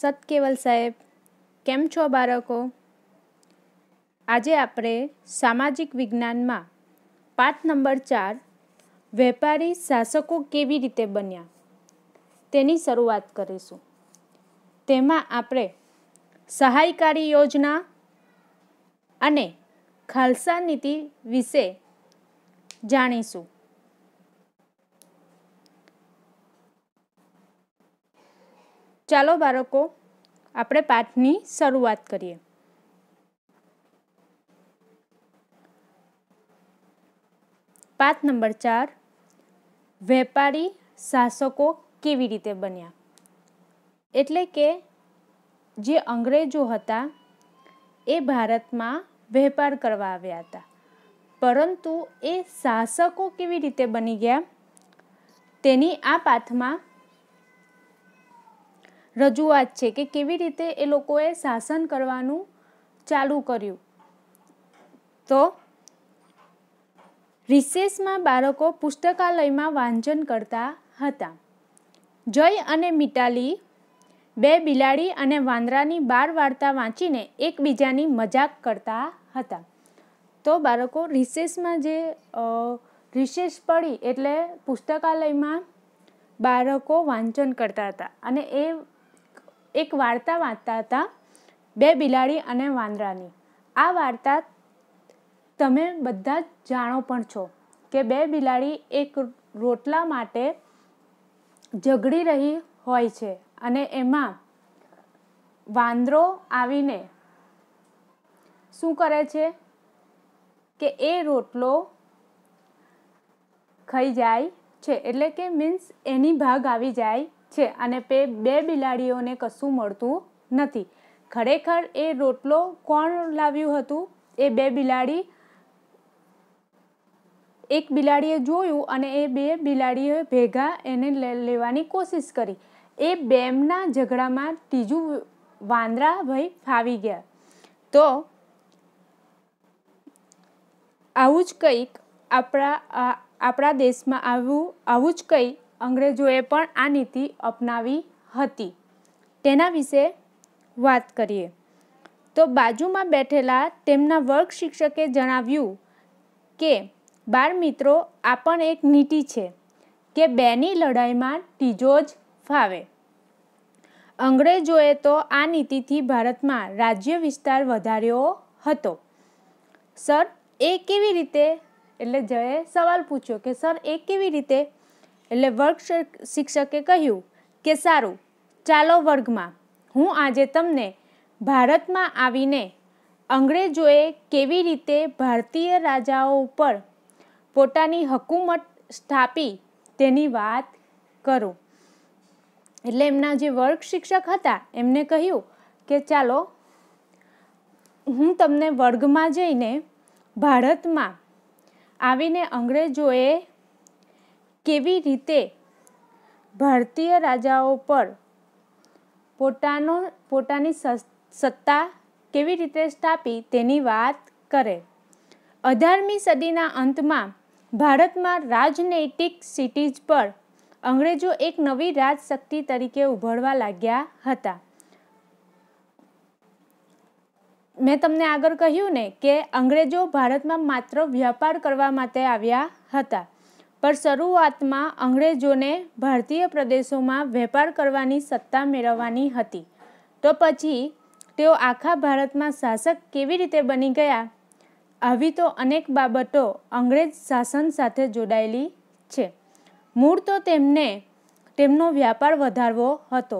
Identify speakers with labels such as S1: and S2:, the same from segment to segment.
S1: સતકેવલ સાહેબ કેમ છો બાળકો આજે આપણે સામાજિક વિજ્ઞાનમાં પાઠ નંબર ચાર વેપારી શાસકો કેવી રીતે બન્યા તેની શરૂઆત કરીશું તેમાં આપણે સહાયકારી યોજના અને ખાલસા નીતિ વિશે જાણીશું ચાલો બાળકો આપણે પાઠની શરૂઆત કરીએ પાઠ નંબર ચાર વેપારી શાસકો કેવી રીતે બન્યા એટલે કે જે અંગ્રેજો હતા એ ભારતમાં વેપાર કરવા આવ્યા હતા પરંતુ એ શાસકો કેવી રીતે બની ગયા તેની આ પાઠમાં રજૂઆત છે કે કેવી રીતે એ લોકોએ શાસન કરવાનું ચાલુ કર્યું તો રિસેસમાં બાળકો પુસ્તકાલયમાં વાંચન કરતા હતા જય અને મિટાલી બે બિલાડી અને વાંદરાની બાર વાર્તા વાંચીને એકબીજાની મજાક કરતા હતા તો બાળકો રિસેસમાં જે રિસેસ પડી એટલે પુસ્તકાલયમાં બાળકો વાંચન કરતા હતા અને એ એક વાર્તા વાંચતા હતા બે બિલાડી અને વાંદરાની આ વાર્તા તમે બધા જ જાણો પણ છો કે બે બિલાડી એક રોટલા માટે ઝઘડી રહી હોય છે અને એમાં વાંદરો આવીને શું કરે છે કે એ રોટલો ખાઈ જાય છે એટલે કે મીન્સ એની ભાગ આવી જાય છે અને બે બિલાડીઓને કશું મળતું નથી ખરેખર એ રોટલો કોણ લાવ્યું હતું એ બે બિલાડી એક બિલાડીએ જોયું અને એ બે બિલાડીએ ભેગા એને લેવાની કોશિશ કરી એ બેમના ઝઘડામાં ત્રીજું વાંદરા ભાઈ ફાવી ગયા તો આવું જ કંઈક આપણા આપણા દેશમાં આવું આવું જ કંઈ અંગ્રેજોએ પણ આ નીતિ અપનાવી હતી તેના વિશે વાત કરીએ તો બાજુમાં બેઠેલા તેમના વર્ગ શિક્ષકે જણાવ્યું કે બાળ મિત્રો આ પણ એક નીતિ છે કે બેની લડાઈમાં ત્રીજો જ ફાવે અંગ્રેજોએ તો આ નીતિથી ભારતમાં રાજ્ય વિસ્તાર વધાર્યો હતો સર એ કેવી રીતે એટલે જયે સવાલ પૂછ્યો કે સર એ કેવી રીતે એટલે વર્ગ શિક્ષકે કહ્યું કે સારું ચાલો વર્ગમાં હું આજે તમને ભારતમાં આવીને અંગ્રેજોએ કેવી રીતે ભારતીય રાજાઓ ઉપર પોતાની હકુમત સ્થાપી તેની વાત કરું એટલે એમના જે વર્ગ શિક્ષક હતા એમને કહ્યું કે ચાલો હું તમને વર્ગમાં જઈને ભારતમાં આવીને અંગ્રેજોએ કેવી રીતે ભારતીય રાજાઓ પર પોતાનો પોતાની સત્તા કેવી રીતે સ્થાપી તેની વાત કરે અઢારમી સદીના અંતમાં ભારતમાં રાજનૈતિક સિટીઝ પર અંગ્રેજો એક નવી રાજશક્તિ તરીકે ઉભરવા લાગ્યા હતા મેં તમને આગળ કહ્યું ને કે અંગ્રેજો ભારતમાં માત્ર વ્યાપાર કરવા માટે આવ્યા હતા પણ શરૂઆતમાં અંગ્રેજોને ભારતીય પ્રદેશોમાં વેપાર કરવાની સત્તા મેળવવાની હતી તો પછી તેઓ આખા ભારતમાં શાસક કેવી રીતે બની ગયા આવી તો અનેક બાબતો અંગ્રેજ શાસન સાથે જોડાયેલી છે મૂળ તો તેમને તેમનો વ્યાપાર વધારવો હતો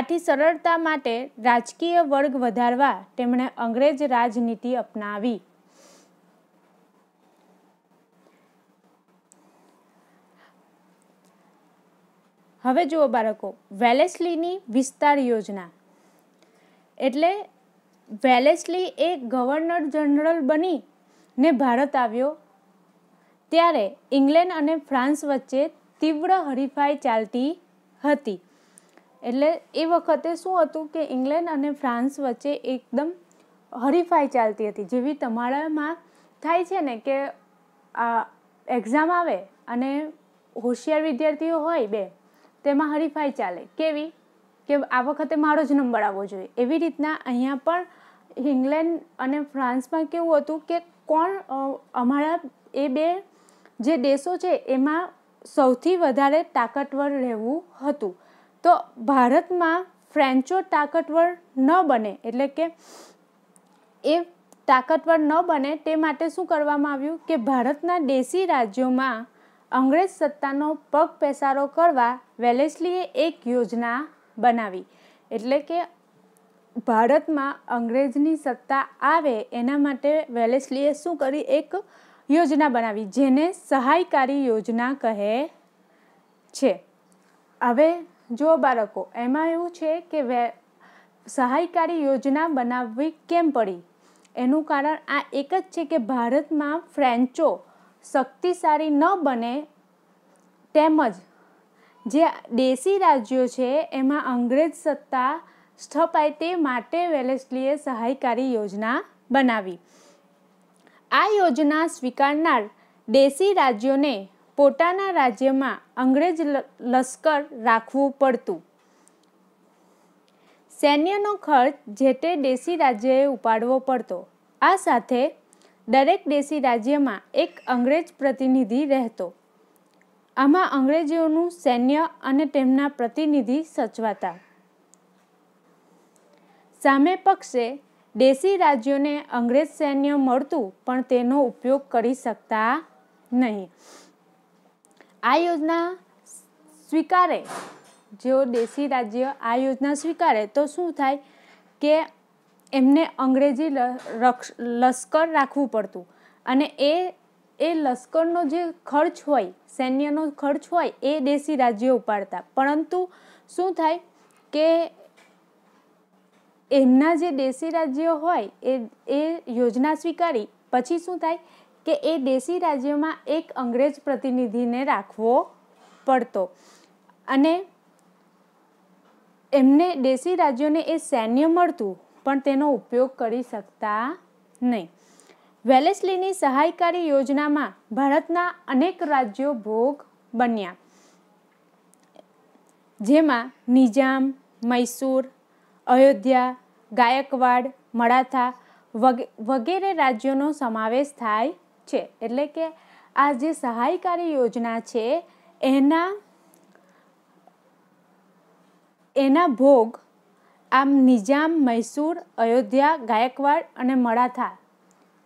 S1: આથી સરળતા માટે રાજકીય વર્ગ વધારવા તેમણે અંગ્રેજ રાજનીતિ અપનાવી હવે જુઓ બાળકો વેલેસલીની વિસ્તાર યોજના એટલે વેલેસલી એ ગવર્નર જનરલ બની ને ભારત આવ્યો ત્યારે ઇંગ્લેન્ડ અને ફ્રાન્સ વચ્ચે તીવ્ર હરીફાઈ ચાલતી હતી એટલે એ વખતે શું હતું કે ઇંગ્લેન્ડ અને ફ્રાન્સ વચ્ચે એકદમ હરીફાઈ ચાલતી હતી જેવી તમારામાં થાય છે ને કે એક્ઝામ આવે અને હોશિયાર વિદ્યાર્થીઓ હોય બે તેમાં હરીફાઈ ચાલે કેવી કે આ વખતે મારો જ નંબર આવવો જોઈએ એવી રીતના અહીંયા પણ ઇંગ્લેન્ડ અને ફ્રાન્સમાં કેવું હતું કે કોણ અમારા એ બે જે દેશો છે એમાં સૌથી વધારે તાકતવર રહેવું હતું તો ભારતમાં ફ્રેન્ચો તાકતવર ન બને એટલે કે એ તાકતવર ન બને તે માટે શું કરવામાં આવ્યું કે ભારતના દેશી રાજ્યોમાં અંગ્રેજ સત્તાનો પગ પેસારો કરવા વેલેસલીએ એક યોજના બનાવી એટલે કે ભારતમાં અંગ્રેજની સત્તા આવે એના માટે વેલેસલીએ શું કરી એક યોજના બનાવી જેને સહાયકારી યોજના કહે છે હવે જો બાળકો એમાં એવું છે કે વે સહાયકારી યોજના બનાવવી કેમ પડી એનું કારણ આ એક જ છે કે ભારતમાં ફ્રેન્ચો શક્તિશાળી ન બને તેમજ જે દેશી રાજ્યો છે એમાં અંગ્રેજ સત્તા સ્થપાય તે માટે વેલેસ્લીએ સહાયકારી યોજના બનાવી આ યોજના સ્વીકારનાર દેશી રાજ્યોને પોતાના રાજ્યમાં અંગ્રેજ લશ્કર રાખવું પડતું સૈન્યનો ખર્ચ જે તે દેશી રાજ્યએ ઉપાડવો પડતો આ સાથે દરેક દેશી રાજ્યમાં એક અંગ્રેજ પ્રતિનિધિ રહેતો આમાં અંગ્રેજોનું સૈન્ય અને તેમના પ્રતિનિધિ સચવાતા સામે પક્ષે દેશી રાજ્યોને અંગ્રેજ સૈન્ય મળતું પણ તેનો ઉપયોગ કરી શકતા નહીં આ યોજના સ્વીકારે જેઓ દેશી રાજ્ય આ યોજના સ્વીકારે તો શું થાય કે એમને અંગ્રેજી લશ્કર રાખવું પડતું અને એ એ લશ્કરનો જે ખર્ચ હોય સૈન્યનો ખર્ચ હોય એ દેશી રાજ્યો ઉપાડતા પરંતુ શું થાય કે એમના જે દેશી રાજ્યો હોય એ એ યોજના સ્વીકારી પછી શું થાય કે એ દેશી રાજ્યોમાં એક અંગ્રેજ પ્રતિનિધિને રાખવો પડતો અને એમને દેશી રાજ્યોને એ સૈન્ય મળતું પણ તેનો ઉપયોગ કરી શકતા નહીં વેલેસ્લીની સહાયકારી યોજનામાં ભારતના અનેક રાજ્યો ભોગ બન્યા જેમાં નિજામ મૈસૂર અયોધ્યા ગાયકવાડ મડાથા વગેરે રાજ્યોનો સમાવેશ થાય છે એટલે કે આ જે સહાયકારી યોજના છે એના એના ભોગ આમ નિજામ મૈસૂર અયોધ્યા ગાયકવાડ અને મરાઠા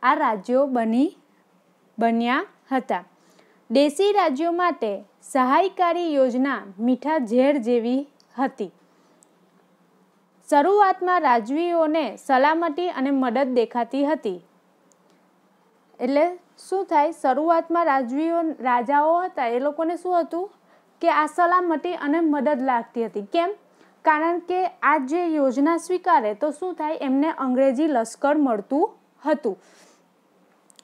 S1: આ રાજ્યો બની બન્યા હતા દેશી રાજ્યો માટે સહાયકારી યોજના મીઠા ઝેર જેવી હતી શરૂઆતમાં રાજવીઓને સલામતી અને મદદ દેખાતી હતી એટલે શું થાય શરૂઆતમાં રાજવીઓ રાજાઓ હતા એ લોકોને શું હતું કે આ સલામતી અને મદદ લાગતી હતી કેમ કારણ કે આ જે યોજના સ્વીકારે તો શું થાય એમને અંગ્રેજી લશ્કર મળતું હતું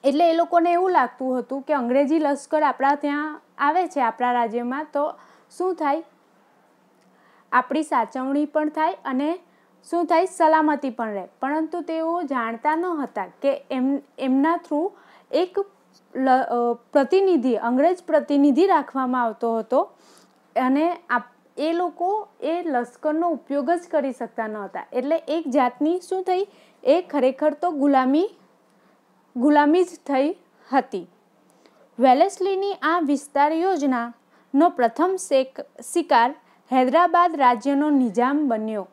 S1: એટલે એ લોકોને એવું લાગતું હતું કે અંગ્રેજી લશ્કર આપણા ત્યાં આવે છે આપણા રાજ્યમાં તો શું થાય આપણી સાચવણી પણ થાય અને શું થાય સલામતી પણ રહે પરંતુ તેઓ જાણતા ન હતા કે એમ એમના થ્રુ એક પ્રતિનિધિ અંગ્રેજ પ્રતિનિધિ રાખવામાં આવતો હતો અને આપ એ લોકો એ લશ્કરનો ઉપયોગ જ કરી શકતા ન હતા એટલે એક જાતની શું થઈ એ ખરેખર તો ગુલામી ગુલામી જ થઈ હતી વેલેસ્લીની આ વિસ્તાર યોજનાનો પ્રથમ શિકાર હૈદરાબાદ રાજ્યનો નિજામ બન્યો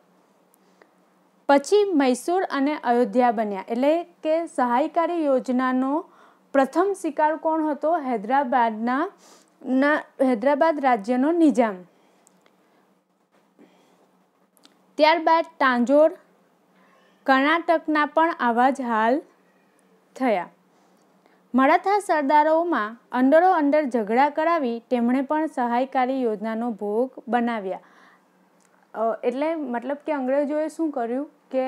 S1: પછી મૈસૂર અને અયોધ્યા બન્યા એટલે કે સહાયકારી યોજનાનો પ્રથમ શિકાર કોણ હતો હૈદરાબાદના ના હૈદરાબાદ રાજ્યનો નિજામ ત્યારબાદ તાંજોર કર્ણાટકના પણ આવા જ હાલ થયા મરાઠા સરદારોમાં અંદરો અંદર ઝઘડા કરાવી તેમણે પણ સહાયકારી યોજનાનો ભોગ બનાવ્યા એટલે મતલબ કે અંગ્રેજોએ શું કર્યું કે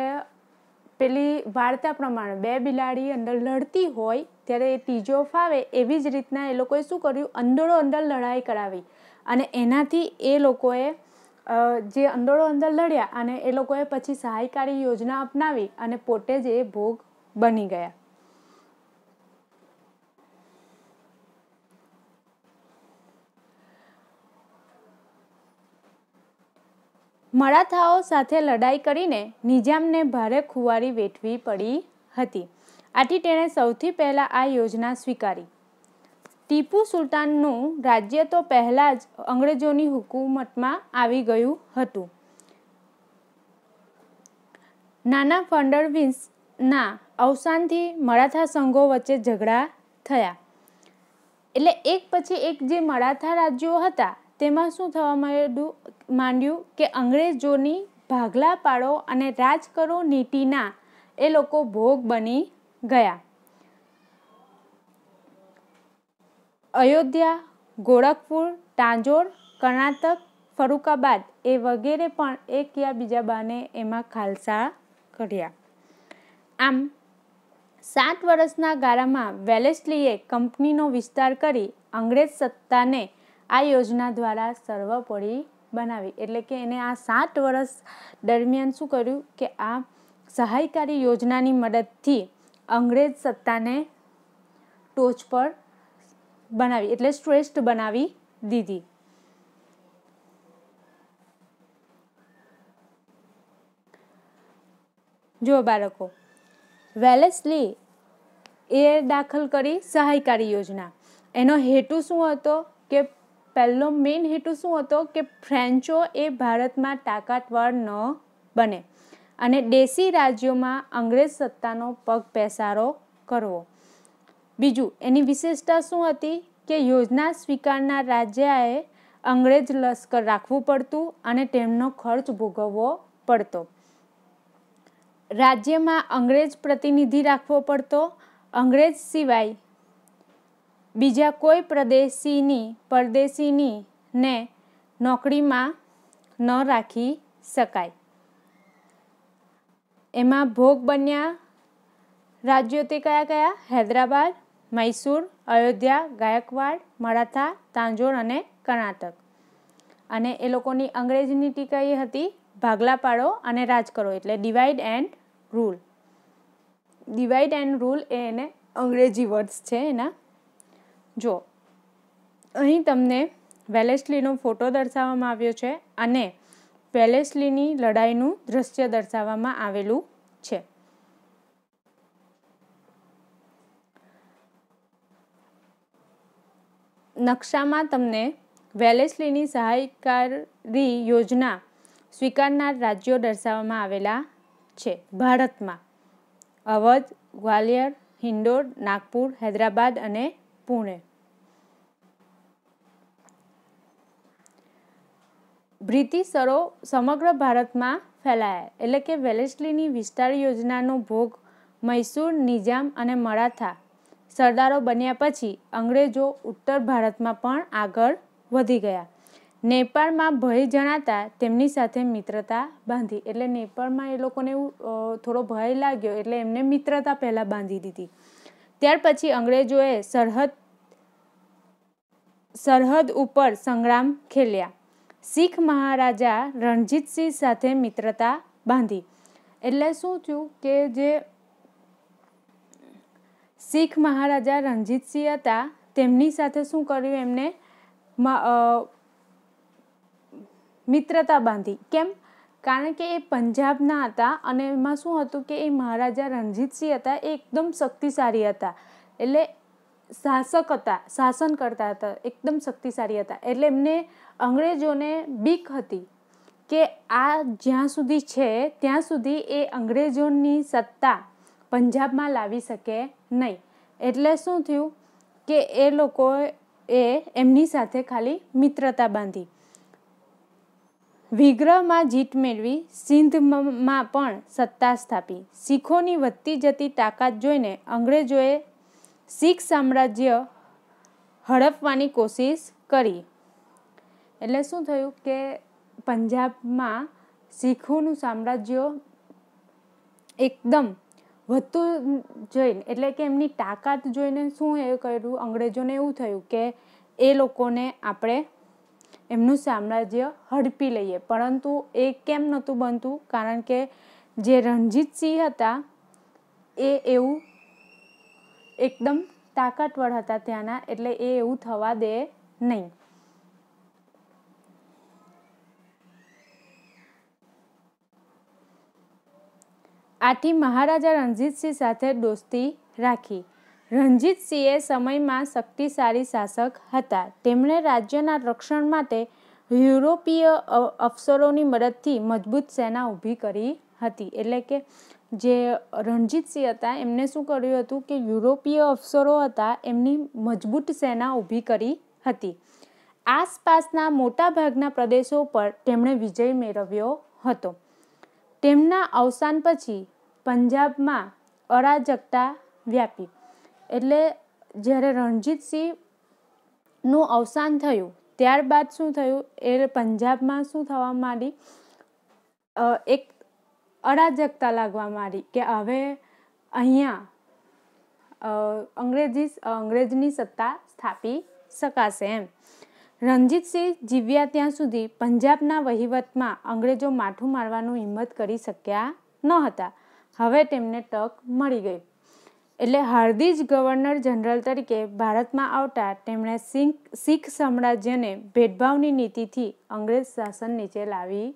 S1: પેલી વાર્તા પ્રમાણે બે બિલાડી અંદર લડતી હોય ત્યારે એ ત્રીજો ફાવે એવી જ રીતના એ લોકોએ શું કર્યું અંદરો અંદર લડાઈ કરાવી અને એનાથી એ લોકોએ જે અંદરો અંદર લડ્યા અને એ લોકોએ પછી સહાયકારી યોજના અપનાવી અને પોતે જ એ ભોગ બની ગયા મરાઠાઓ સાથે લડાઈ કરીને નિજામને ભારે ખુવારી વેઠવી પડી હતી આથી તેણે સૌથી પહેલાં આ યોજના સ્વીકારી ટીપુ સુલતાનનું રાજ્ય તો પહેલાં જ અંગ્રેજોની હુકુમતમાં આવી ગયું હતું નાના ફંડરવિન્સના અવસાનથી મરાઠા સંઘો વચ્ચે ઝઘડા થયા એટલે એક પછી એક જે મરાઠા રાજ્યો હતા તેમાં શું થવા માંડ્યું માંડ્યું કે અંગ્રેજોની ભાગલા પાડો અને રાજ કરો નીતિના એ લોકો ભોગ બની ગયા અયોધ્યા ગોરખપુર તાંજોર કર્ણાટક ફરુકાબાદ એ વગેરે પણ એક યા બીજા બાને એમાં ખાલસા કર્યા આમ સાત વર્ષના ગાળામાં વેલેસ્લીએ કંપનીનો વિસ્તાર કરી અંગ્રેજ સત્તાને આ યોજના દ્વારા સર્વપરી બનાવી એટલે કે એને આ સાત વર્ષ દરમિયાન શું કર્યું કે આ સહાયકારી યોજનાની મદદથી અંગ્રેજ સત્તાને ટોચ પર બનાવી એટલે શ્રેષ્ઠ બનાવી દીધી જો બાળકો વેલેસલી એ દાખલ કરી સહાયકારી યોજના એનો હેતુ શું હતો કે પહેલો મેઇન હેતુ શું હતો કે ફ્રેન્ચો એ ભારતમાં તાકાતવર ન બને અને દેશી રાજ્યોમાં અંગ્રેજ સત્તાનો પગ પેસારો કરવો બીજું એની વિશેષતા શું હતી કે યોજના સ્વીકારનાર રાજ્યએ અંગ્રેજ લશ્કર રાખવું પડતું અને તેમનો ખર્ચ ભોગવવો પડતો રાજ્યમાં અંગ્રેજ પ્રતિનિધિ રાખવો પડતો અંગ્રેજ સિવાય બીજા કોઈ પ્રદેશીની પરદેશીની ને નોકરીમાં ન રાખી શકાય એમાં ભોગ બન્યા રાજ્યો તે કયા કયા હૈદરાબાદ મૈસૂર અયોધ્યા ગાયકવાડ મરાઠા તાંજોર અને કર્ણાટક અને એ લોકોની અંગ્રેજીની ટીકા એ હતી ભાગલા પાડો અને રાજ કરો એટલે divide and rule divide and rule એ એને અંગ્રેજી વર્ડ્સ છે એના જો અહીં તમને વેલેસ્લીનો ફોટો દર્શાવવામાં આવ્યો છે અને વેલેસ્લીની લડાઈનું દ્રશ્ય દર્શાવવામાં આવેલું છે નકશામાં તમને વેલેસ્લીની સહાયકારી યોજના સ્વીકારનાર રાજ્યો દર્શાવવામાં આવેલા છે ભારતમાં અવધ ગ્વાલિયર હિન્ડોર નાગપુર હૈદરાબાદ અને પુણે બ્રિટિશરો સમગ્ર ભારતમાં ફેલાયા એટલે કે વેલેસ્લીની વિસ્તાર યોજનાનો ભોગ મૈસૂર નિઝામ અને મરાઠા સરદારો બન્યા પછી અંગ્રેજો ઉત્તર ભારતમાં પણ આગળ વધી ગયા નેપાળમાં ભય જણાતા તેમની સાથે મિત્રતા બાંધી એટલે નેપાળમાં એ લોકોને થોડો ભય લાગ્યો એટલે એમને મિત્રતા પહેલાં બાંધી દીધી ત્યાર પછી અંગ્રેજોએ સરહદ સરહદ ઉપર સંગ્રામ ખેલ્યા શીખ મહારાજા રણજીતસિંહ સાથે મિત્રતા બાંધી એટલે શું થયું કે જે શીખ મહારાજા રણજીતસિંહ હતા તેમની સાથે શું કર્યું એમને મિત્રતા બાંધી કેમ કારણ કે એ પંજાબના હતા અને એમાં શું હતું કે એ મહારાજા રણજીતસિંહ હતા એ એકદમ શક્તિશાળી હતા એટલે શાસક હતા શાસન કરતા હતા એકદમ શક્તિશાળી હતા એટલે એમને અંગ્રેજોને બીક હતી કે આ જ્યાં સુધી છે ત્યાં સુધી એ અંગ્રેજોની સત્તા પંજાબમાં લાવી શકે નહીં એટલે શું થયું કે એ લોકોએ એમની સાથે ખાલી મિત્રતા બાંધી વિગ્રહમાં જીત મેળવી સિંધમાં પણ સત્તા સ્થાપી શીખોની વધતી જતી તાકાત જોઈને અંગ્રેજોએ શીખ સામ્રાજ્ય હડપવાની કોશિશ કરી એટલે શું થયું કે પંજાબમાં શીખોનું સામ્રાજ્ય એકદમ વધતું જોઈને એટલે કે એમની તાકાત જોઈને શું એ કર્યું અંગ્રેજોને એવું થયું કે એ લોકોને આપણે એમનું સામ્રાજ્ય હડપી લઈએ પરંતુ એ કેમ નહોતું બનતું કારણ કે જે રણજીતસિંહ હતા એ એવું એકદમ તાકાતવર હતા ત્યાંના એટલે એ એવું થવા દે નહીં આથી મહારાજા રણજીતસિંહ સાથે દોસ્તી રાખી રણજીતસિંહે સમયમાં શક્તિશાળી શાસક હતા તેમણે રાજ્યના રક્ષણ માટે યુરોપીય અફસરોની મદદથી મજબૂત સેના ઊભી કરી હતી એટલે કે જે રણજીતસિંહ હતા એમને શું કર્યું હતું કે યુરોપીય અફસરો હતા એમની મજબૂત સેના ઊભી કરી હતી આસપાસના મોટાભાગના પ્રદેશો પર તેમણે વિજય મેળવ્યો હતો તેમના અવસાન પછી પંજાબમાં અરાજકતા વ્યાપી એટલે જ્યારે રણજીતસિંહનું અવસાન થયું ત્યારબાદ શું થયું એ પંજાબમાં શું થવા માંડી એક અરાજકતા લાગવા માંડી કે હવે અહીંયા અંગ્રેજી અંગ્રેજની સત્તા સ્થાપી શકાશે એમ રણજીતસિંહ જીવ્યા ત્યાં સુધી પંજાબના વહીવટમાં અંગ્રેજો માઠું મારવાનું હિંમત કરી શક્યા ન હતા હવે તેમને તક મળી ગઈ એટલે હાર્દિજ ગવર્નર જનરલ તરીકે ભારતમાં આવતા તેમણે શીખ સામ્રાજ્યને ભેદભાવની નીતિથી અંગ્રેજ શાસન નીચે લાવી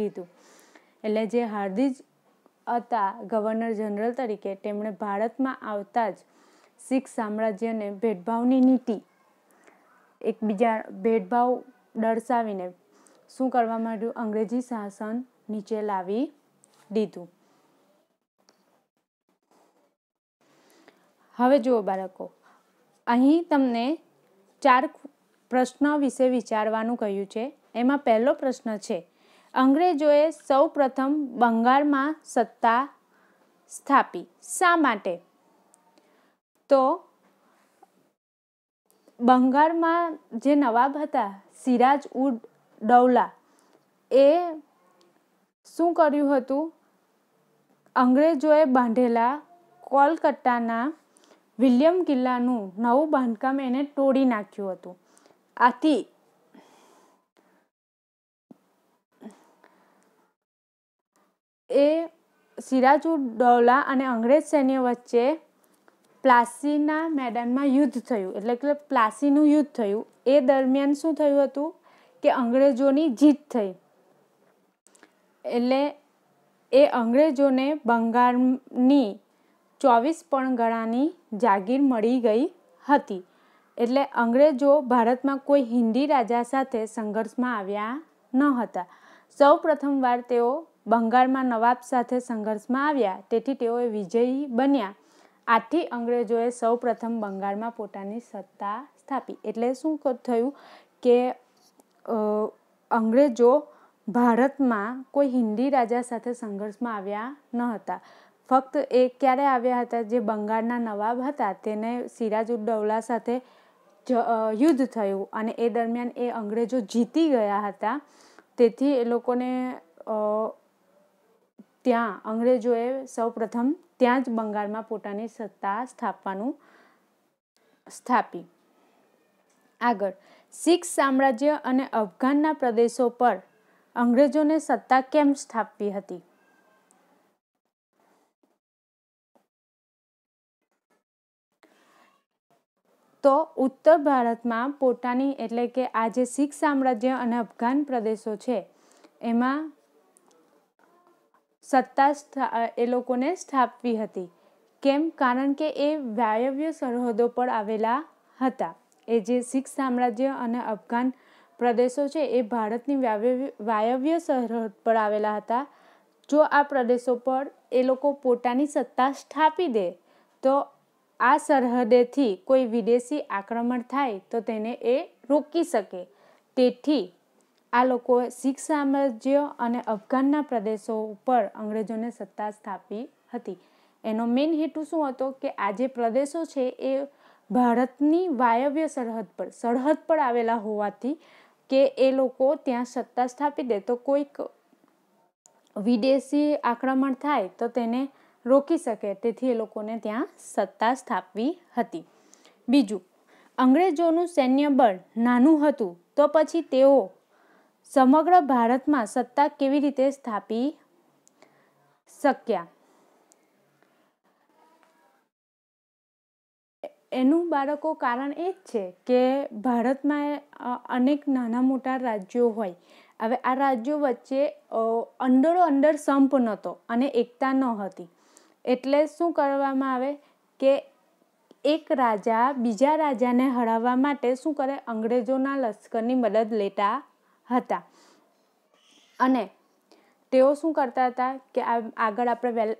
S1: દીધું એટલે જે હાર્દિજ હતા ગવર્નર જનરલ તરીકે તેમણે ભારતમાં આવતા જ શીખ સામ્રાજ્યને ભેદભાવની નીતિ એકબીજા ભેદભાવ દર્શાવીને શું કરવા માંડ્યું અંગ્રેજી શાસન નીચે લાવી દીધું હવે જુઓ બાળકો અહીં તમને ચાર પ્રશ્ન વિશે વિચારવાનું કહ્યું છે એમાં પહેલો પ્રશ્ન છે અંગ્રેજોએ સૌ પ્રથમ બંગાળમાં સત્તા સ્થાપી શા માટે તો બંગાળમાં જે નવાબ હતા સિરાજ ઉડ ડૌલા એ શું કર્યું હતું અંગ્રેજોએ બાંધેલા કોલકાતાના વિલિયમ કિલ્લાનું નવું બાંધકામ એને તોડી નાખ્યું હતું આથી એ સિરાજુદ્દૌલા અને અંગ્રેજ સૈન્ય વચ્ચે પ્લાસીના મેદાનમાં યુદ્ધ થયું એટલે કે પ્લાસીનું યુદ્ધ થયું એ દરમિયાન શું થયું હતું કે અંગ્રેજોની જીત થઈ એટલે એ અંગ્રેજોને બંગાળની ચોવીસ ગણાની જાગીર મળી ગઈ હતી એટલે અંગ્રેજો ભારતમાં કોઈ હિન્દી રાજા સાથે સંઘર્ષમાં આવ્યા ન હતા સૌ પ્રથમવાર તેઓ બંગાળમાં નવાબ સાથે સંઘર્ષમાં આવ્યા તેથી તેઓ વિજયી બન્યા આથી અંગ્રેજોએ સૌ પ્રથમ બંગાળમાં પોતાની સત્તા સ્થાપી એટલે શું થયું કે અંગ્રેજો ભારતમાં કોઈ હિન્દી રાજા સાથે સંઘર્ષમાં આવ્યા ન હતા ફક્ત એ ક્યારે આવ્યા હતા જે બંગાળના નવાબ હતા તેને સિરાજ ઉદ્દૌલા સાથે જ યુદ્ધ થયું અને એ દરમિયાન એ અંગ્રેજો જીતી ગયા હતા તેથી એ લોકોને ત્યાં અંગ્રેજોએ સૌપ્રથમ ત્યાં જ બંગાળમાં પોતાની સત્તા સ્થાપવાનું સ્થાપી આગળ શીખ સામ્રાજ્ય અને અફઘાનના પ્રદેશો પર અંગ્રેજોને સત્તા કેમ સ્થાપવી હતી તો ઉત્તર ભારતમાં પોતાની એટલે કે આજે શીખ સામ્રાજ્ય અને અફઘાન પ્રદેશો છે એમાં સત્તા એ લોકોને સ્થાપવી હતી કેમ કારણ કે એ વાયવ્ય સરહદો પર આવેલા હતા એ જે શીખ સામ્રાજ્ય અને અફઘાન પ્રદેશો છે એ ભારતની વાયવ્ય વાયવ્ય સરહદ પર આવેલા હતા જો આ પ્રદેશો પર એ લોકો પોતાની સત્તા સ્થાપી દે તો આ સરહદેથી કોઈ વિદેશી આક્રમણ થાય તો તેને એ રોકી શકે તેથી આ લોકો શીખ સામ્રાજ્ય અને અફઘાનના પ્રદેશો ઉપર અંગ્રેજોને સત્તા સ્થાપી હતી એનો મેઇન હેતુ શું હતો કે આ જે પ્રદેશો છે એ ભારતની વાયવ્ય સરહદ પર સરહદ પર આવેલા હોવાથી કે એ લોકો ત્યાં સત્તા સ્થાપી દે તો કોઈક વિદેશી આક્રમણ થાય તો તેને રોકી શકે તેથી એ લોકોને ત્યાં સત્તા સ્થાપવી હતી બીજું અંગ્રેજોનું સૈન્ય બળ નાનું હતું તો પછી તેઓ સમગ્ર ભારતમાં સત્તા કેવી રીતે સ્થાપી શક્યા એનું બાળકો કારણ એ જ છે કે ભારતમાં અનેક નાના મોટા રાજ્યો હોય હવે આ રાજ્યો વચ્ચે અંદરો અંદર સંપ નહોતો અને એકતા ન હતી એટલે શું કરવામાં આવે કે એક રાજા બીજા રાજાને હળવવા માટે શું કરે અંગ્રેજોના લશ્કરની મદદ લેતા હતા અને તેઓ શું કરતા હતા કે આગળ આપણે વેલ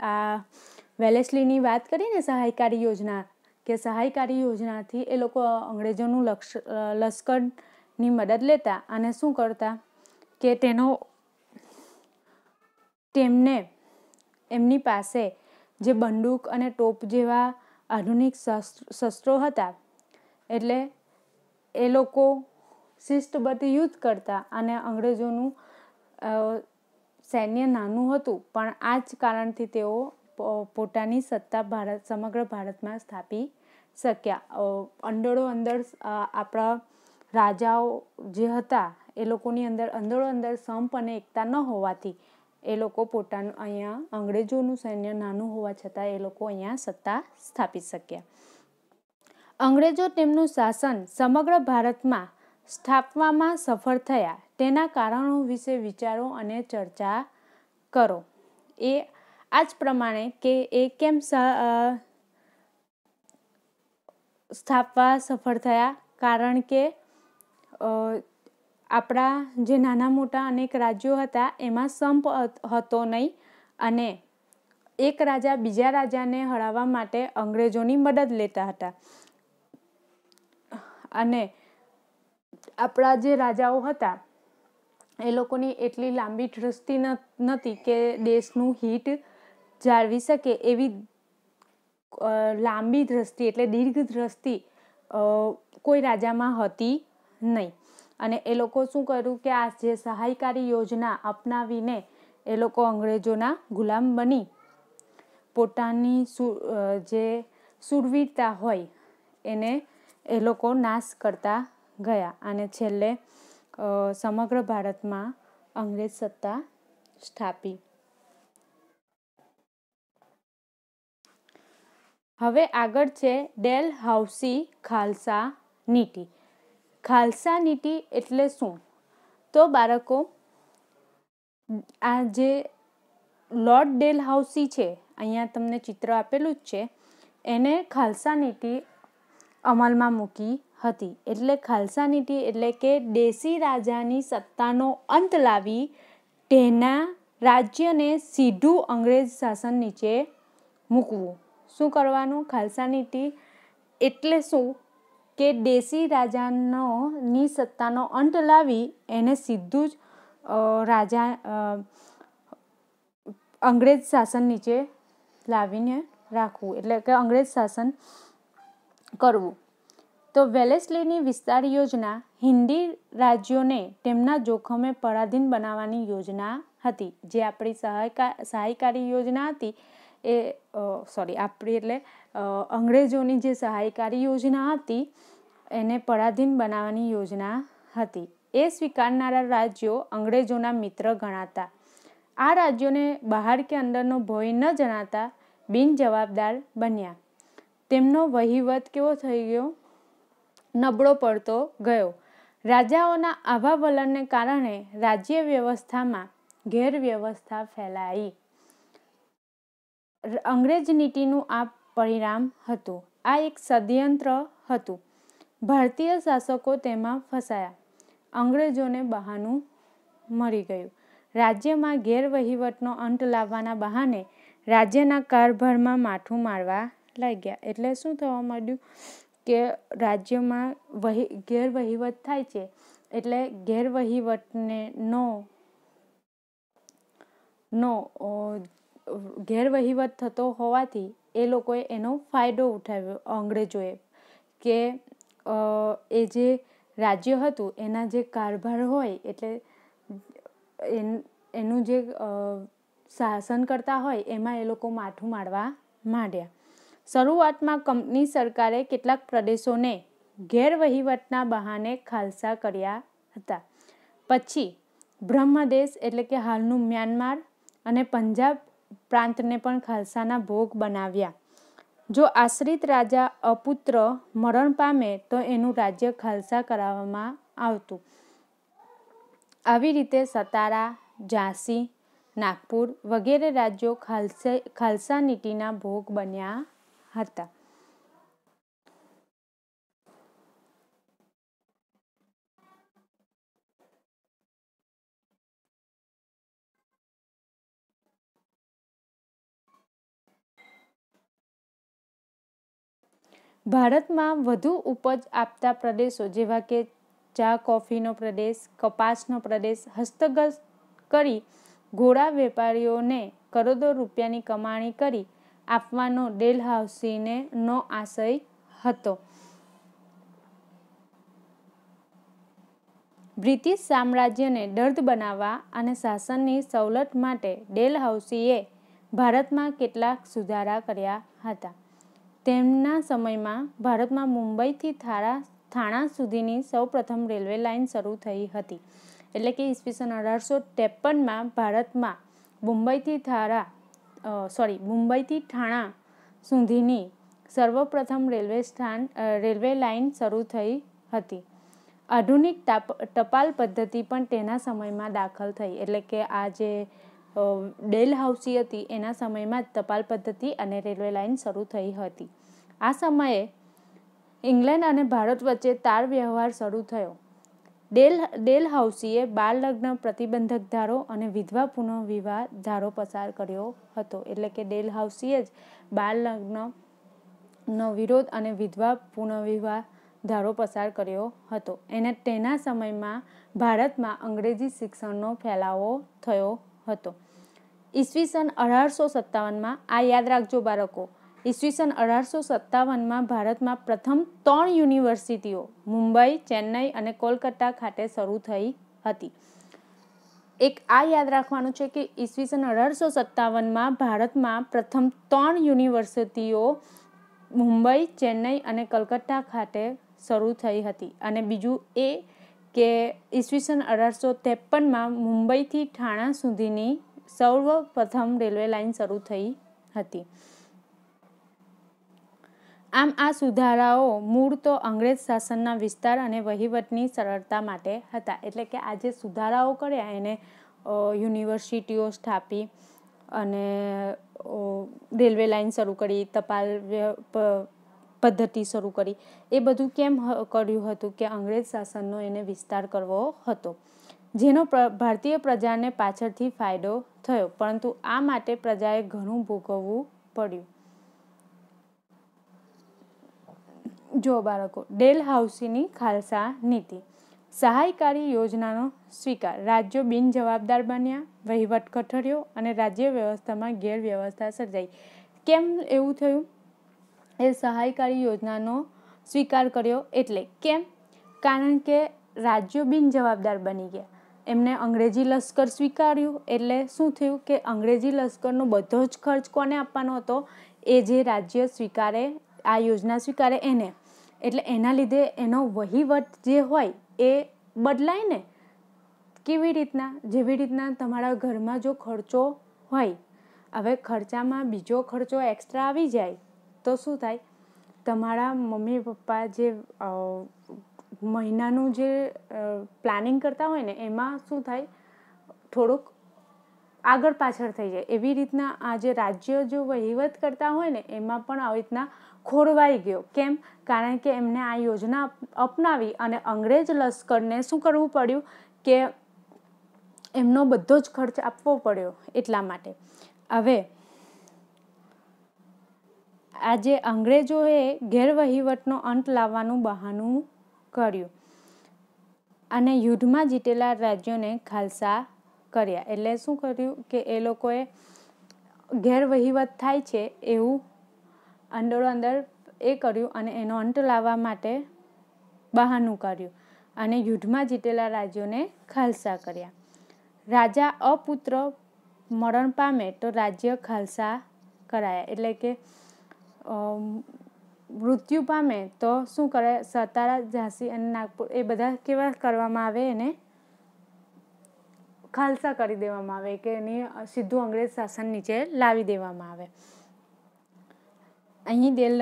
S1: વેલેસ્લીની વાત કરીને સહાયકારી યોજના કે સહાયકારી યોજનાથી એ લોકો અંગ્રેજોનું લક્ષ લશ્કરની મદદ લેતા અને શું કરતા કે તેનો તેમને એમની પાસે જે બંદૂક અને ટોપ જેવા આધુનિક શસ્ત્રો હતા એટલે એ લોકો શિસ્તબદ્ધ યુદ્ધ કરતા અને અંગ્રેજોનું સૈન્ય નાનું હતું પણ આ જ કારણથી તેઓ પોતાની સત્તા ભારત સમગ્ર ભારતમાં સ્થાપી શક્યા અંદરો અંદર આપણા રાજાઓ જે હતા એ લોકોની અંદર અંદરો અંદર સંપ અને એકતા ન હોવાથી એ લોકો પોતાનું અહીંયા અંગ્રેજોનું સૈન્ય નાનું હોવા છતાં એ લોકો અહીંયા સત્તા સ્થાપી શક્યા અંગ્રેજો તેમનું શાસન સમગ્ર ભારતમાં સ્થાપવામાં સફળ થયા તેના કારણો વિશે વિચારો અને ચર્ચા કરો એ આ જ પ્રમાણે કે એ કેમ સ્થાપવા સફળ થયા કારણ કે આપણા જે નાના મોટા અનેક રાજ્યો હતા એમાં સંપ હતો નહીં અને એક રાજા બીજા રાજાને હળાવવા માટે અંગ્રેજોની મદદ લેતા હતા અને આપણા જે રાજાઓ હતા એ લોકોની એટલી લાંબી દ્રષ્ટિ નહોતી કે દેશનું હિત જાળવી શકે એવી લાંબી દ્રષ્ટિ એટલે દીર્ઘ દ્રષ્ટિ કોઈ રાજામાં હતી નહીં અને એ લોકો શું કર્યું કે આ જે સહાયકારી યોજના અપનાવીને એ લોકો અંગ્રેજોના ગુલામ બની પોતાની જે સુરવીરતા હોય એને એ લોકો નાશ કરતા ગયા અને છેલ્લે સમગ્ર ભારતમાં અંગ્રેજ સત્તા સ્થાપી હવે આગળ છે ડેલ હાઉસી ખાલસા નીતિ ખાલસા નીતિ એટલે શું તો બાળકો આ જે લોર્ડ ડેલ હાઉસી છે અહીંયા તમને ચિત્ર આપેલું જ છે એને ખાલસા નીતિ અમલમાં મૂકી હતી એટલે ખાલસા નીતિ એટલે કે દેશી રાજાની સત્તાનો અંત લાવી તેના રાજ્યને સીધું અંગ્રેજ શાસન નીચે મૂકવું શું કરવાનું ખાલસા નીતિ એટલે શું કે દેશી રાજાનો ની સત્તાનો અંત લાવી એને સીધું જ રાજા અંગ્રેજ શાસન નીચે લાવીને રાખવું એટલે કે અંગ્રેજ શાસન કરવું તો વેલેસ્લીની વિસ્તાર યોજના હિન્દી રાજ્યોને તેમના જોખમે પરાધીન બનાવવાની યોજના હતી જે આપણી સહાયકા સહાયકારી યોજના હતી એ સોરી આપણી એટલે અંગ્રેજોની જે સહાયકારી યોજના હતી એને પરાધીન બનાવવાની યોજના હતી એ સ્વીકારનારા રાજ્યો અંગ્રેજોના મિત્ર ગણાતા આ રાજ્યોને બહાર કે અંદરનો ભોય ન જણાતા બિનજવાબદાર બન્યા તેમનો વહીવટ કેવો થઈ ગયો નબળો પડતો ગયો રાજાઓના આભા વલણને કારણે રાજ્ય વ્યવસ્થામાં ગેરવ્યવસ્થા ફેલાઈ અંગ્રેજ નીતિનું આ પરિણામ હતું આ એક ષડયંત્ર હતું ભારતીય શાસકો તેમાં ફસાયા અંગ્રેજોને બહાનું મળી ગયું રાજ્યમાં ગેરવહીવટનો અંત લાવવાના બહાને રાજ્યના કારભારમાં માઠું મારવા લાગ્યા એટલે શું થવા માંડ્યું કે રાજ્યમાં વહી ગેરવહીવટ થાય છે એટલે ગેરવહીવટને નો નો ગેરવહીવટ થતો હોવાથી એ લોકોએ એનો ફાયદો ઉઠાવ્યો અંગ્રેજોએ કે એ જે રાજ્ય હતું એના જે કારભાર હોય એટલે એનું જે શાસન કરતા હોય એમાં એ લોકો માથું મારવા માંડ્યા શરૂઆતમાં કંપની સરકારે કેટલાક પ્રદેશોને ગેરવહીવટના બહાને ખાલસા કર્યા હતા પછી બ્રહ્મદેશ એટલે કે હાલનું મ્યાનમાર અને પંજાબ પ્રાંતને પણ ખાલસાના ભોગ બનાવ્યા જો આશ્રિત રાજા અપુત્ર મરણ પામે તો એનું રાજ્ય ખાલસા કરાવવામાં આવતું આવી રીતે સતારા ઝાંસી નાગપુર વગેરે રાજ્યો ખાલસે ખાલસા નીતિના ભોગ બન્યા હતા ભારતમાં વધુ ઉપજ આપતા પ્રદેશો જેવા કે ચા કોફીનો પ્રદેશ કપાસનો પ્રદેશ હસ્તગત કરી ઘોડા વેપારીઓને કરોડો રૂપિયાની કમાણી કરી આપવાનો ડેલહાઉસીને નો આશય હતો બ્રિટિશ સામ્રાજ્યને દર્દ બનાવવા અને શાસનની સવલત માટે ડેલહાઉસીએ ભારતમાં કેટલાક સુધારા કર્યા હતા તેમના સમયમાં ભારતમાં મુંબઈથી થારા થાણા સુધીની સૌપ્રથમ રેલવે લાઇન શરૂ થઈ હતી એટલે કે ઈસવીસન અઢારસો ત્રેપનમાં ભારતમાં મુંબઈથી થારા સોરી મુંબઈથી થાણા સુધીની સર્વપ્રથમ રેલવે સ્થાન રેલવે લાઇન શરૂ થઈ હતી આધુનિક ટપાલ પદ્ધતિ પણ તેના સમયમાં દાખલ થઈ એટલે કે આ જે ડેલ હાઉસી હતી એના સમયમાં જ ટપાલ પદ્ધતિ અને રેલવે લાઇન શરૂ થઈ હતી આ સમયે ઇંગ્લેન્ડ અને ભારત વચ્ચે તાર વ્યવહાર શરૂ થયો ડેલ ડેલહાઉસીએ બાળ લગ્ન પ્રતિબંધક ધારો અને વિધવા પુનઃવિવાહ ધારો પસાર કર્યો હતો એટલે કે ડેલ હાઉસીએ જ બાળ લગ્નનો વિરોધ અને વિધવા પુનઃવિવાહ ધારો પસાર કર્યો હતો એને તેના સમયમાં ભારતમાં અંગ્રેજી શિક્ષણનો ફેલાવો થયો હતો ઈસવીસન અઢારસો સત્તાવનમાં આ યાદ રાખજો બાળકો ઈસવીસન અઢારસો સત્તાવનમાં ભારતમાં પ્રથમ ત્રણ યુનિવર્સિટીઓ મુંબઈ ચેન્નઈ અને કોલકાતા ખાતે શરૂ થઈ હતી એક આ યાદ રાખવાનું છે કે ઈસવીસન અઢારસો સત્તાવનમાં ભારતમાં પ્રથમ ત્રણ યુનિવર્સિટીઓ મુંબઈ ચેન્નઈ અને કલકત્તા ખાતે શરૂ થઈ હતી અને બીજું એ કે ઈસવીસન અઢારસો ત્રેપનમાં મુંબઈથી ઠાણા સુધીની સર્વપ્રથમ રેલવે લાઇન શરૂ થઈ હતી આમ આ સુધારાઓ મૂળ તો અંગ્રેજ શાસનના વિસ્તાર અને વહીવટની સરળતા માટે હતા એટલે કે આ જે સુધારાઓ કર્યા એને યુનિવર્સિટીઓ સ્થાપી અને રેલવે લાઇન શરૂ કરી તપાલ પદ્ધતિ શરૂ કરી એ બધું કેમ કર્યું હતું કે અંગ્રેજ શાસનનો એને વિસ્તાર કરવો હતો જેનો ભારતીય પ્રજાને પાછળથી ફાયદો થયો પરંતુ આ માટે પ્રજાએ ઘણું ભોગવવું પડ્યું જો બાળકો ડેલ હાઉસીની ખાલસા નીતિ સહાયકારી યોજનાનો સ્વીકાર રાજ્યો બિનજવાબદાર બન્યા વહીવટ કઠર્યો અને રાજ્ય વ્યવસ્થામાં ગેરવ્યવસ્થા સર્જાઈ કેમ એવું થયું એ સહાયકારી યોજનાનો સ્વીકાર કર્યો એટલે કેમ કારણ કે રાજ્યો બિનજવાબદાર બની ગયા એમને અંગ્રેજી લશ્કર સ્વીકાર્યું એટલે શું થયું કે અંગ્રેજી લશ્કરનો બધો જ ખર્ચ કોને આપવાનો હતો એ જે રાજ્ય સ્વીકારે આ યોજના સ્વીકારે એને એટલે એના લીધે એનો વહીવટ જે હોય એ બદલાય ને કેવી રીતના જેવી રીતના તમારા ઘરમાં જો ખર્ચો હોય હવે ખર્ચામાં બીજો ખર્ચો એક્સ્ટ્રા આવી જાય તો શું થાય તમારા મમ્મી પપ્પા જે મહિનાનું જે પ્લાનિંગ કરતા હોય ને એમાં શું થાય થોડુંક આગળ પાછળ થઈ જાય એવી રીતના આ જે રાજ્ય જો વહીવટ કરતા હોય ને એમાં પણ આવી રીતના ખોરવાઈ ગયો કેમ કારણ કે એમને આ યોજના અપનાવી અને અંગ્રેજ લશ્કરને શું કરવું પડ્યું કે એમનો બધો જ ખર્ચ આપવો પડ્યો એટલા માટે હવે આજે અંગ્રેજોએ ગેરવહીવટનો અંત લાવવાનું બહાનું કર્યું અને યુદ્ધમાં જીતેલા રાજ્યોને ખાલસા કર્યા એટલે શું કર્યું કે એ લોકોએ ગેરવહીવટ થાય છે એવું અંદરો અંદર એ કર્યું અને એનો અંત લાવવા માટે બહાનું કર્યું અને યુદ્ધમાં જીતેલા રાજ્યોને ખાલસા કર્યા રાજા અપુત્ર મરણ પામે તો રાજ્ય ખાલસા કરાયા એટલે કે મૃત્યુ પામે તો શું કરે સાતારા ઝાંસી અને નાગપુર એ બધા કેવા કરવામાં આવે એને ખાલસા કરી દેવામાં આવે કે એની સીધું અંગ્રેજ શાસન નીચે લાવી દેવામાં આવે અહીં ડેલ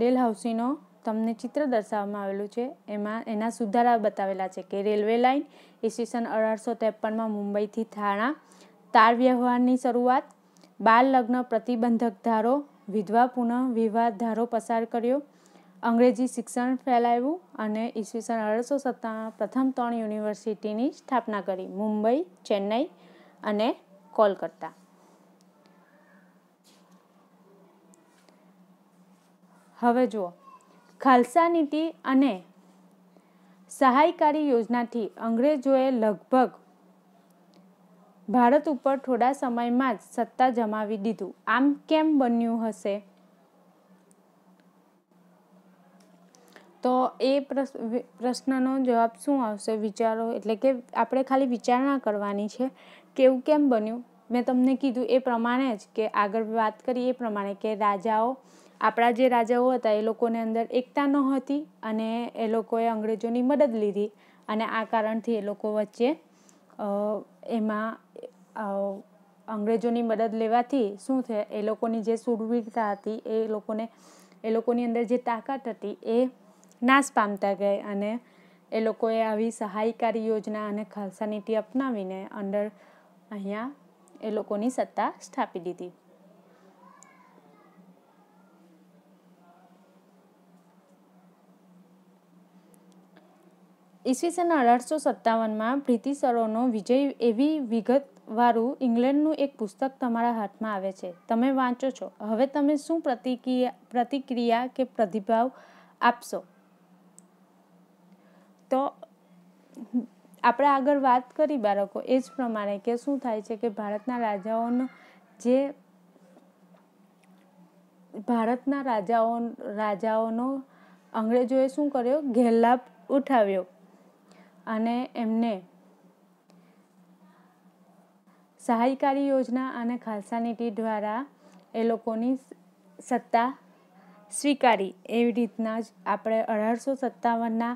S1: ડેલ હાઉસીનો તમને ચિત્ર દર્શાવવામાં આવેલું છે એમાં એના સુધારા બતાવેલા છે કે રેલવે લાઇન ઈસવીસન અઢારસો ત્રેપનમાં મુંબઈથી થાણા તાર વ્યવહારની શરૂઆત બાળ લગ્ન પ્રતિબંધક ધારો વિધવા પુનઃ વિવાહ ધારો પસાર કર્યો અંગ્રેજી શિક્ષણ ફેલાવ્યું અને ઈસવીસન અઢારસો સત્તાણું પ્રથમ ત્રણ યુનિવર્સિટીની સ્થાપના કરી મુંબઈ ચેન્નઈ અને કોલકાતા હવે જુઓ ખાલસા નીતિ અને સહાયકારી યોજનાથી અંગ્રેજોએ લગભગ ભારત ઉપર થોડા સમયમાં જ સત્તા જમાવી દીધું આમ કેમ બન્યું હશે તો એ પ્રશ્નનો જવાબ શું આવશે વિચારો એટલે કે આપણે ખાલી વિચારણા કરવાની છે કેવું કેમ બન્યું મેં તમને કીધું એ પ્રમાણે જ કે આગળ વાત કરી એ પ્રમાણે કે રાજાઓ આપણા જે રાજાઓ હતા એ લોકોને અંદર એકતા નહોતી અને એ લોકોએ અંગ્રેજોની મદદ લીધી અને આ કારણથી એ લોકો વચ્ચે એમાં અંગ્રેજોની મદદ લેવાથી શું છે એ લોકોની જે શૂરવીરતા હતી એ લોકોને એ લોકોની અંદર જે તાકાત હતી એ નાશ પામતા ગઈ અને એ લોકોએ આવી સહાયકારી યોજના અને ખાલસા નીતિ અપનાવીને અંદર અહીંયા એ લોકોની સત્તા સ્થાપી દીધી ઈસવીસન અઢારસો સત્તાવનમાં બ્રિટિશરોનો વિજય એવી વિગતવાળું ઇંગ્લેન્ડનું એક પુસ્તક તમારા હાથમાં આવે છે તમે વાંચો છો હવે તમે શું પ્રતિક્રિયા પ્રતિક્રિયા કે પ્રતિભાવ આપશો તો આપણે આગળ વાત કરી બાળકો એ જ પ્રમાણે કે શું થાય છે કે ભારતના રાજાઓનો જે ભારતના રાજાઓ રાજાઓનો અંગ્રેજોએ શું કર્યો ગેરલાભ ઉઠાવ્યો અને એમને સહાયકારી યોજના અને ખાલસા નીતિ દ્વારા એ લોકોની સત્તા સ્વીકારી એવી રીતના જ આપણે અઢારસો સત્તાવનના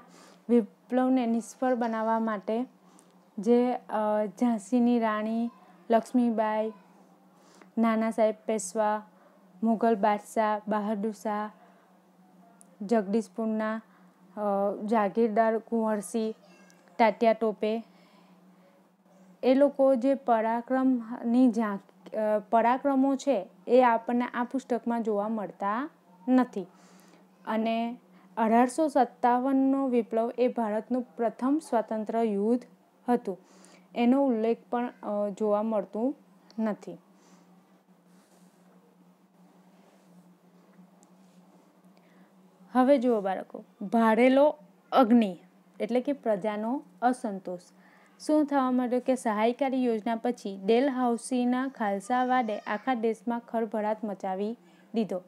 S1: વિપ્લવને નિષ્ફળ બનાવવા માટે જે ઝાંસીની રાણી લક્ષ્મીબાઈ નાના સાહેબ પેશવા મુઘલ બાદશાહ બહાદુર શાહ જગદીશપુરના જાગીરદાર કુંવરસિંહ તાત્યા ટોપે એ લોકો જે પરાક્રમની ઝાંક પરાક્રમો છે એ આપણને આ પુસ્તકમાં જોવા મળતા નથી અને અઢારસો સત્તાવનનો વિપ્લવ એ ભારતનું પ્રથમ સ્વતંત્ર યુદ્ધ હતું એનો ઉલ્લેખ પણ જોવા મળતું નથી હવે જુઓ બાળકો ભારેલો અગ્નિ એટલે કે પ્રજાનો અસંતોષ શું થવા માંડ્યો કે સહાયકારી યોજના પછી ડેલ હાઉસીના ખાલસાવાડે આખા દેશમાં ખળભળાટ મચાવી દીધો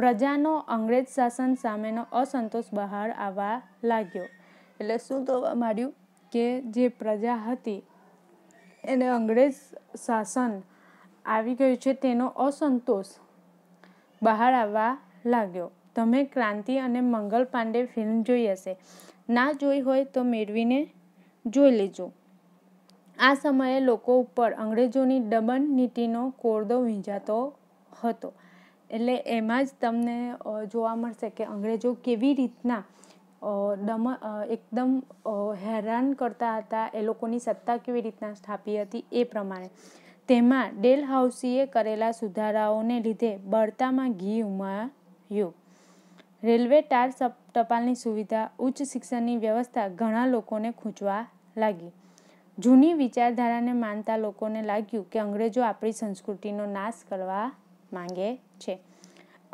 S1: પ્રજાનો અંગ્રેજ શાસન સામેનો અસંતોષ બહાર આવવા લાગ્યો એટલે શું થવા માંડ્યું કે જે પ્રજા હતી એને અંગ્રેજ શાસન આવી ગયું છે તેનો અસંતોષ બહાર આવવા લાગ્યો તમે ક્રાંતિ અને મંગલ પાંડે ફિલ્મ જોઈ હશે ના જોઈ હોય તો મેળવીને જોઈ લેજો આ સમયે લોકો ઉપર અંગ્રેજોની દમન નીતિનો કોરડો વીંજાતો હતો એટલે એમાં જ તમને જોવા મળશે કે અંગ્રેજો કેવી રીતના દમ એકદમ હેરાન કરતા હતા એ લોકોની સત્તા કેવી રીતના સ્થાપી હતી એ પ્રમાણે તેમાં ડેલ હાઉસીએ કરેલા સુધારાઓને લીધે બળતામાં ઘી ઉમાયું રેલવે ટાર ટપાલની સુવિધા ઉચ્ચ શિક્ષણની વ્યવસ્થા ઘણા લોકોને ખૂંચવા લાગી જૂની વિચારધારાને માનતા લોકોને લાગ્યું કે અંગ્રેજો આપણી સંસ્કૃતિનો નાશ કરવા માંગે છે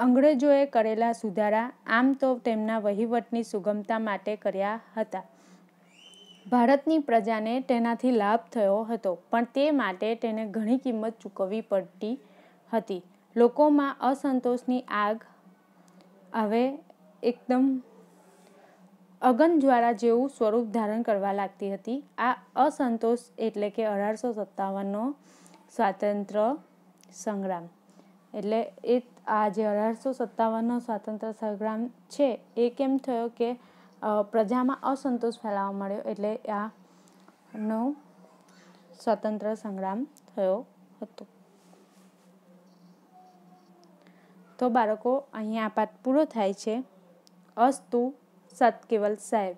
S1: અંગ્રેજોએ કરેલા સુધારા આમ તો તેમના વહીવટની સુગમતા માટે કર્યા હતા ભારતની પ્રજાને તેનાથી લાભ થયો હતો પણ તે માટે તેને ઘણી કિંમત ચૂકવવી પડતી હતી લોકોમાં અસંતોષની આગ હવે એકદમ અગનજ્વાળા જેવું સ્વરૂપ ધારણ કરવા લાગતી હતી આ અસંતોષ એટલે કે અઢારસો સત્તાવનનો સ્વાતંત્ર્ય સંગ્રામ એટલે એ આ જે અઢારસો સત્તાવનનો સ્વાતંત્ર્ય સંગ્રામ છે એ કેમ થયો કે પ્રજામાં અસંતોષ ફેલાવા મળ્યો એટલે આ નો સ્વાતંત્ર્ય સંગ્રામ થયો હતો તો બાળકો અહીંયા આ પાઠ પૂરો થાય છે અસ્તુ સત કેવલ સાહેબ